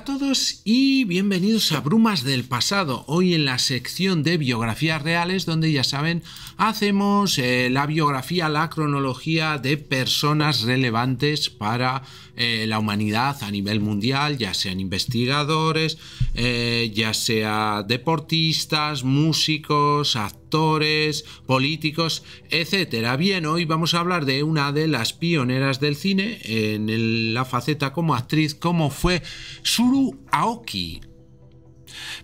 a todos y bienvenidos a Brumas del Pasado, hoy en la sección de biografías reales donde ya saben hacemos eh, la biografía, la cronología de personas relevantes para eh, la humanidad a nivel mundial, ya sean investigadores, eh, ya sea deportistas, músicos, actores, actores, políticos, etc. Bien, hoy vamos a hablar de una de las pioneras del cine en la faceta como actriz, como fue Suru Aoki.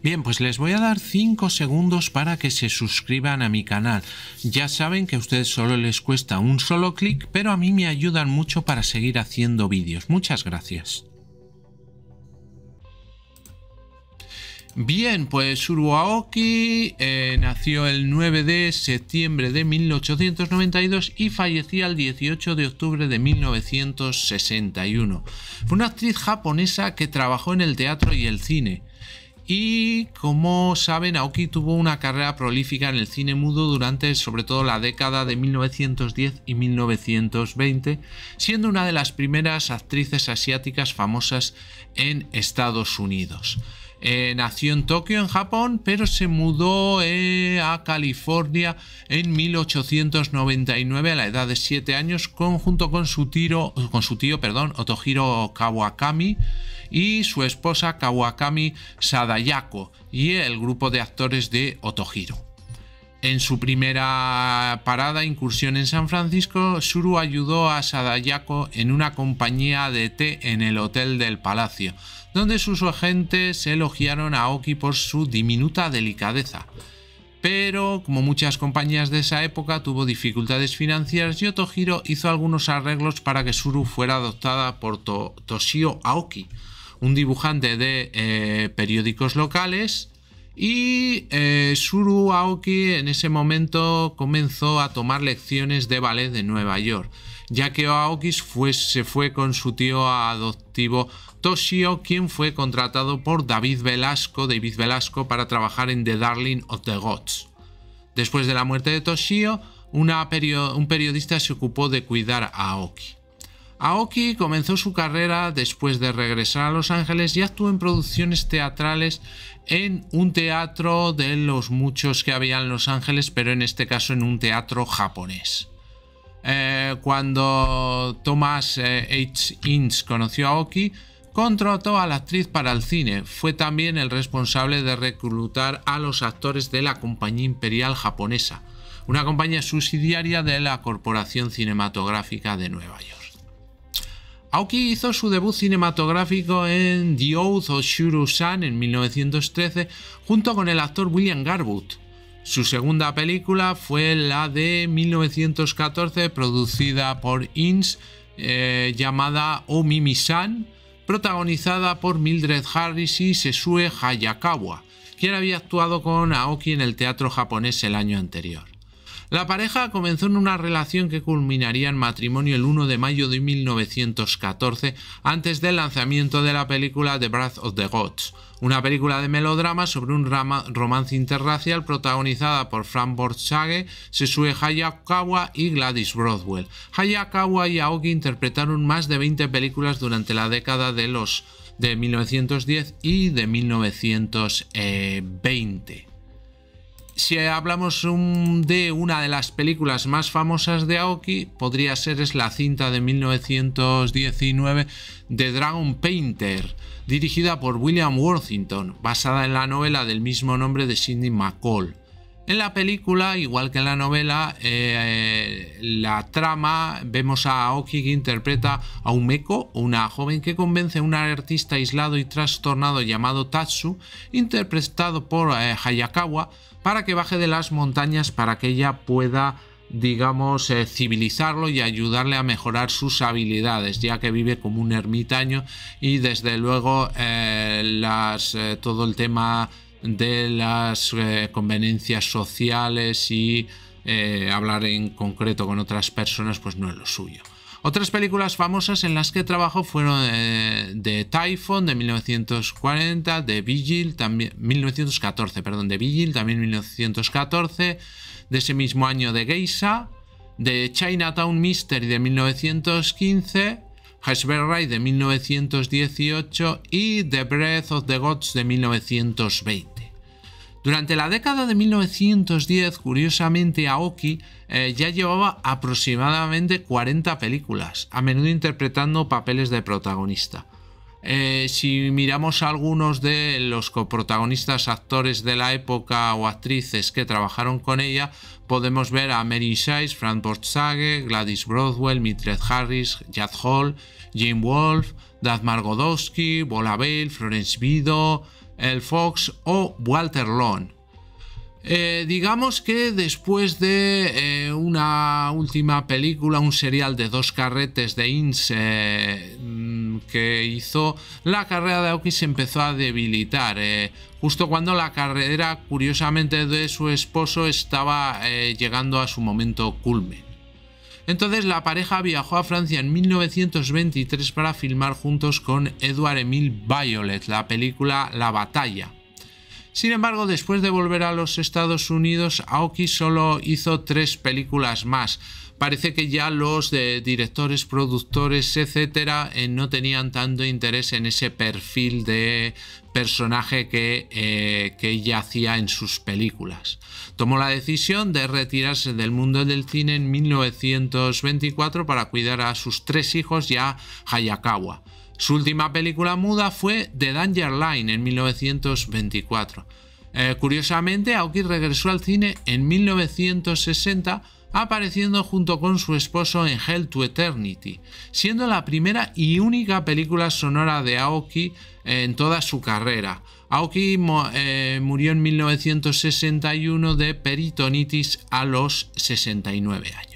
Bien, pues les voy a dar 5 segundos para que se suscriban a mi canal. Ya saben que a ustedes solo les cuesta un solo clic, pero a mí me ayudan mucho para seguir haciendo vídeos. Muchas gracias. Bien, pues Uruaoki Aoki eh, nació el 9 de septiembre de 1892 y fallecía el 18 de octubre de 1961. Fue una actriz japonesa que trabajó en el teatro y el cine. Y como saben, Aoki tuvo una carrera prolífica en el cine mudo durante sobre todo la década de 1910 y 1920, siendo una de las primeras actrices asiáticas famosas en Estados Unidos. Eh, nació en Tokio, en Japón, pero se mudó eh, a California en 1899 a la edad de 7 años, junto con su, con su tío perdón, Otohiro Kawakami y su esposa Kawakami Sadayako y el grupo de actores de Otohiro. En su primera parada, incursión en San Francisco, Suru ayudó a Sadayako en una compañía de té en el Hotel del Palacio, donde sus agentes elogiaron a Oki por su diminuta delicadeza. Pero, como muchas compañías de esa época, tuvo dificultades financieras y Otohiro hizo algunos arreglos para que Suru fuera adoptada por Toshio Aoki, un dibujante de eh, periódicos locales y eh, Suru Aoki en ese momento comenzó a tomar lecciones de ballet de Nueva York, ya que Aoki se fue con su tío adoptivo Toshio, quien fue contratado por David Velasco, David Velasco para trabajar en The Darling of the Gods. Después de la muerte de Toshio, un periodista se ocupó de cuidar a Aoki. Aoki comenzó su carrera después de regresar a Los Ángeles y actuó en producciones teatrales en un teatro de los muchos que había en Los Ángeles, pero en este caso en un teatro japonés. Eh, cuando Thomas eh, H. Inch conoció a Aoki, contrató a la actriz para el cine. Fue también el responsable de reclutar a los actores de la Compañía Imperial Japonesa, una compañía subsidiaria de la Corporación Cinematográfica de Nueva York. Aoki hizo su debut cinematográfico en The Oath of shuru en 1913 junto con el actor William Garwood. Su segunda película fue la de 1914 producida por Inns eh, llamada Omimi-san, protagonizada por Mildred Harris y Sesue Hayakawa, quien había actuado con Aoki en el teatro japonés el año anterior. La pareja comenzó en una relación que culminaría en matrimonio el 1 de mayo de 1914, antes del lanzamiento de la película The Breath of the Gods, una película de melodrama sobre un romance interracial protagonizada por Frank Borchage, Sesue Hayakawa y Gladys Broadwell. Hayakawa y Aoki interpretaron más de 20 películas durante la década de los de 1910 y de 1920 si hablamos de una de las películas más famosas de Aoki, podría ser es la cinta de 1919 de Dragon Painter, dirigida por William Worthington, basada en la novela del mismo nombre de Sidney McCall. En la película, igual que en la novela, eh, eh, la trama, vemos a Aoki que interpreta a Umeko, una joven que convence a un artista aislado y trastornado llamado Tatsu, interpretado por eh, Hayakawa, para que baje de las montañas para que ella pueda digamos, civilizarlo y ayudarle a mejorar sus habilidades, ya que vive como un ermitaño y desde luego las, todo el tema de las eh, conveniencias sociales y eh, hablar en concreto con otras personas, pues no es lo suyo. Otras películas famosas en las que trabajó fueron The eh, Typhon de 1940, The Vigil también 1914, perdón, de también 1914, de ese mismo año de Geisha, The Chinatown Mystery de 1915, Hairspray de 1918 y The Breath of the Gods de 1920. Durante la década de 1910, curiosamente, Aoki eh, ya llevaba aproximadamente 40 películas, a menudo interpretando papeles de protagonista. Eh, si miramos algunos de los coprotagonistas actores de la época o actrices que trabajaron con ella, podemos ver a Mary Shice, Frank Bortzage, Gladys Broadwell, Mitred Harris, Jad Hall, Jane Wolf, Dad Margodowski, Bola Bale, Florence Vido, el Fox o Walter Lone. Eh, digamos que después de eh, una última película, un serial de dos carretes de Ince mm, que hizo, la carrera de Aoki se empezó a debilitar. Eh, justo cuando la carrera, curiosamente, de su esposo estaba llegando a su momento culme. Entonces la pareja viajó a Francia en 1923 para filmar juntos con Edouard Emile Violet la película La Batalla, sin embargo, después de volver a los Estados Unidos, Aoki solo hizo tres películas más. Parece que ya los directores, productores, etcétera, eh, no tenían tanto interés en ese perfil de personaje que, eh, que, ella hacía en sus películas. Tomó la decisión de retirarse del mundo del cine en 1924 para cuidar a sus tres hijos y a Hayakawa. Su última película muda fue The Danger Line en 1924. Eh, curiosamente, Aoki regresó al cine en 1960 apareciendo junto con su esposo en Hell to Eternity, siendo la primera y única película sonora de Aoki eh, en toda su carrera. Aoki eh, murió en 1961 de peritonitis a los 69 años.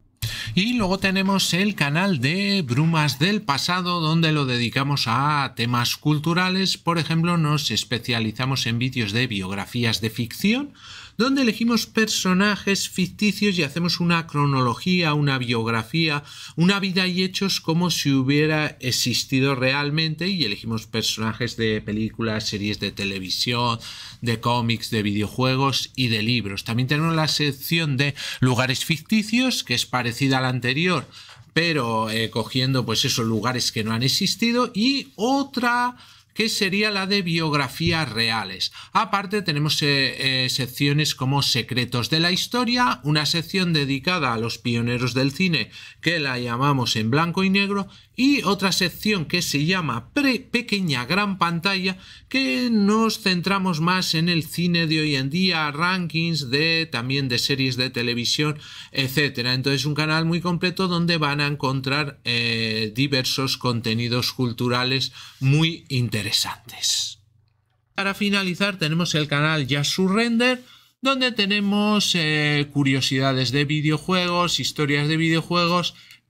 Y luego tenemos el canal de Brumas del Pasado, donde lo dedicamos a temas culturales. Por ejemplo, nos especializamos en vídeos de biografías de ficción donde elegimos personajes ficticios y hacemos una cronología, una biografía, una vida y hechos como si hubiera existido realmente y elegimos personajes de películas, series de televisión, de cómics, de videojuegos y de libros. También tenemos la sección de lugares ficticios, que es parecida a la anterior, pero eh, cogiendo pues esos lugares que no han existido y otra que sería la de biografías reales. Aparte tenemos eh, eh, secciones como secretos de la historia, una sección dedicada a los pioneros del cine que la llamamos en blanco y negro y otra sección que se llama pequeña gran pantalla que nos centramos más en el cine de hoy en día, rankings de también de series de televisión, etcétera. Entonces un canal muy completo donde van a encontrar eh, diversos contenidos culturales muy interesantes. Para finalizar tenemos el canal Ya Render, donde tenemos eh, curiosidades de videojuegos, historias de videojuegos